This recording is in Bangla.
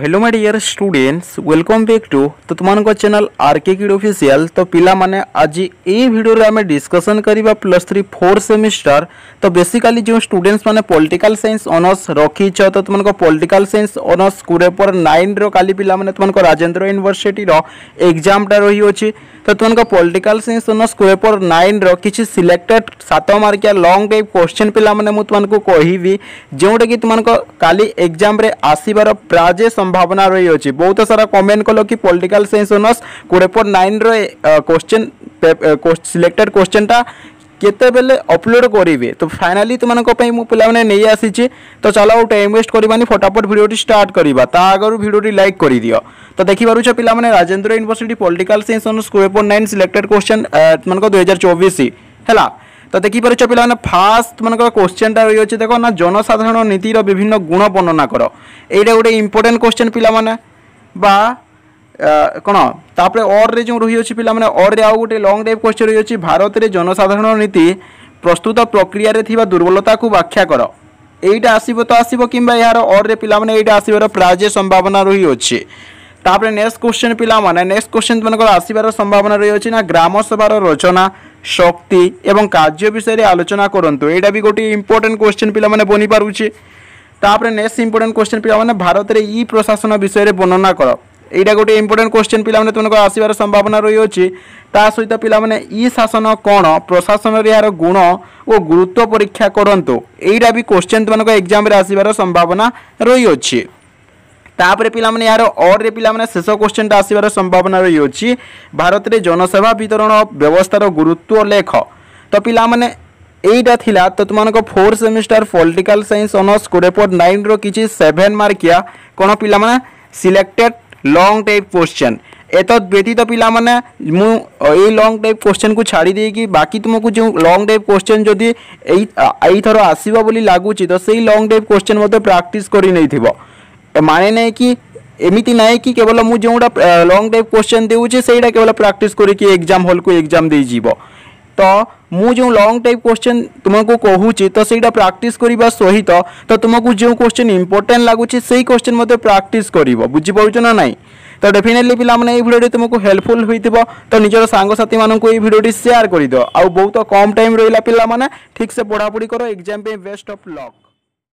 hello my dear students welcome back to तो तुमको चैनल आरके किड ऑफिशियल तो पिला माने आज ए भिडियो आम डिस्कसन करवा प्लस थ्री फोर सेमिस्टर तो बेसिकली जो स्टूडेंट्स मैंने पॉलिटिकल साइंस ऑनर्स रखी तो तुमको पॉलिटिकल साइंस ऑनर्स कोड़े पर नाइन रही तो पिला तुमको राजेन्द्र यूनिवर्सीटी एक्जामटा रही अच्छे तो तुमको पॉलिटिकल साइंस ऑनर्स कोड़े पर नाइन रिच्छी सिलेक्टेड सात मार्किया लंग टाइप क्वेश्चन पिला मुझे कहबी जोटा कि तुमको काली एक्जाम आसबार प्राजेस ସମ୍ଭାବନା ରହିଅଛି ବହୁତ ସାରା କମେଣ୍ଟ କଲ କି ପଲିଟିକାଲ ସାଇନ୍ସ ଅନର୍ସ କୋଡ଼ିଏ ପଏଣ୍ଟ ନାଇନ୍ର କୋଶ୍ଚିନ୍ ସିଲେକ୍ଟେଡ଼ କୋଶ୍ଚିନ୍ଟା କେତେବେଳେ ଅପଲୋଡ଼ କରିବେ ତ ଫାଇନାଲି ତୁମମାନଙ୍କ ପାଇଁ ମୁଁ ପିଲାମାନେ ନେଇ ଆସିଛି ତ ଚାଲ ଆଉ ଟାଇମ୍ ୱେଷ୍ଟ କରିବାନି ଫଟାଫଟ ଭିଡ଼ିଓଟି ଷ୍ଟାର୍ଟ କରିବା ତା ଆଗରୁ ଭିଡ଼ିଓଟି ଲାଇକ୍ କରିଦିଅ ତ ଦେଖିପାରୁଛ ପିଲାମାନେ Rajendra university political science honours କୋଡ଼ିଏ ପଏଣ୍ଟ ନାଇନ୍ ସିଲେକ୍ଟେଡ଼ କୋଶ୍ଚିନ୍ ସେମାନଙ୍କ ଦୁଇହଜାର ଚବିଶ ହେଲା তাতে কি পারিছ পিলামানে ফার্স্ট মনকর কোশ্চেনটা রয়েছে দেখো না জনসাধারণ নীতির বিভিন্ন গুণ বর্ণনা কর এইটা গোটে ইম্পর্টেন্ট কোশ্চেন পিলামানে বা কোণ তাপরে অর্রে যে রয়েছে পিলামানে অর্রে আউ গোটে লং টাইপ কোশ্চেন রয়েছে ভারতের জনসাধারণ নীতি প্রস্তুত প্রক্রিয়ার থাকা দুর্বলতাকে ব্যাখ্যা কর এইটা আসব তো আসব কিংবা এর অর্রে পিলামানে এইটা আসবার প্রায় সম্ভাবনা রয়েছে তাপরে নেক্সট কোশ্চেন পিলামানে নেক্সট কোশ্চেন তোমার আসবার সম্ভাবনা রয়েছে না গ্রাম সভার রচনা ଶକ୍ତି ଏବଂ କାର୍ଯ୍ୟ ବିଷୟରେ ଆଲୋଚନା କରନ୍ତୁ ଏଇଟା ବି ଗୋଟିଏ ଇମ୍ପୋର୍ଟାଣ୍ଟ କ୍ୱେଶ୍ଚିନ୍ ପିଲାମାନେ ବନିପାରୁଛି ତାପରେ ନେକ୍ସଟ ଇମ୍ପୋର୍ଟାଣ୍ଟ କ୍ୱେଶ୍ଚିନ୍ ପିଲାମାନେ ଭାରତରେ ଇ ପ୍ରଶାସନ ବିଷୟରେ ବର୍ଣ୍ଣନା କର ଏଇଟା ଗୋଟିଏ ଇମ୍ପୋର୍ଟାଣ୍ଟ କ୍ୱେଶ୍ଚିନ୍ ପିଲାମାନେ ତୁମକୁ ଆସିବାର ସମ୍ଭାବନା ରହିଅଛି ତା ସହିତ ପିଲାମାନେ ଇ ଶାସନ କ'ଣ ପ୍ରଶାସନରେ ଏହାର ଗୁଣ ଓ ଗୁରୁତ୍ୱ ପରୀକ୍ଷା କରନ୍ତୁ ଏଇଟା ବି କ୍ୱେଶ୍ଚିନ୍ ତୁମମାନଙ୍କ ଏକ୍ଜାମ୍ରେ ଆସିବାର ସମ୍ଭାବନା ରହିଅଛି ତାପରେ ପିଲାମାନେ ଏହାର ଅର୍ରେ ପିଲାମାନେ ଶେଷ କୋଶ୍ଚିନ୍ଟା ଆସିବାର ସମ୍ଭାବନା ରହିଅଛି ଭାରତରେ ଜନସେବା ବିତରଣ ବ୍ୟବସ୍ଥାର ଗୁରୁତ୍ୱ ଲେଖ ତ ପିଲାମାନେ এইটা লা তো তোমার fourth semester political science honours কোড়ে পয়েন্ট নাইনর কিছু সেভেন মার্কিয়া কোণ পিলা মানে সিলেক্টেড লং টাইপ কোশ্চেন এত ব্যতীত পিলা মানে মু এই লং টাইপ কোশ্চেন কু ছাড়ি দিয়ে বাকি তুমি যে লং টাইপ কোশ্চেন যদি এই এইথর আসব বলে লাগুচি তো সেই লং টাইপ কোশ্চেন মধ্যে প্রাকটিস করে নেই માણે નહીં કે એમિતિ નહીં કે કેવલ હું ଯେଉଁଟା ଲଙ୍ଗ୍ ଟାଇପ୍ କ୍ୱେଶ୍ଚନ୍ ଦେଉଛି ସେଇଟା କେବଳ ପ୍ରାକ୍ଟିସ୍ କରିକି ଏକ୍ଜାମ୍ ହଲ୍କୁ ଏକ୍ଜାମ୍ ଦେଇଯିବ ତ ମୁଁ ଯେଉଁ ଲଙ୍ଗ୍ ଟାଇପ୍ କ୍ୱେଶ୍ଚନ୍ ତୁମକୁ କହୁଛି ତ ସେଇଟା ପ୍ରାକ୍ଟିସ୍ କରିବା ସହିତ ତ ତୁମକୁ ଯେଉଁ କ୍ୱେଶ୍ଚନ୍ ଇମ୍ପୋର୍ଟାଣ୍ଟ ଲାଗୁଛି ସେଇ କ୍ୱେଶ୍ଚନ୍ ମଧ୍ୟ ପ୍ରାକ୍ଟିସ୍ କରିବ ବୁଝିପାରୁଛ ନା ନାହିଁ ତ ଡେଫିନେଟଲି ପିଲାମାନେ ଏଇ ଭିଡ଼ିଓଟି ତୁମକୁ ହେଲ୍ପଫୁଲ୍ ହୋଇଥିବ ତ ନିଜର ସାଙ୍ଗସାଥିମାନଙ୍କୁ ଏଇ ଭିଡ଼ିଓଟି ସେୟାର କରିଦିଅ ଆଉ ବହୁତ କମ୍ ଟାଇମ୍ ରହିଲା ପିଲାମାନେ ଠିକ୍ସେ ପଢ଼ାପଢ଼ି କର ଏକ୍ଜାମ୍ ପାଇଁ ବେଷ୍ଟ ଅଫ୍ ଲକ୍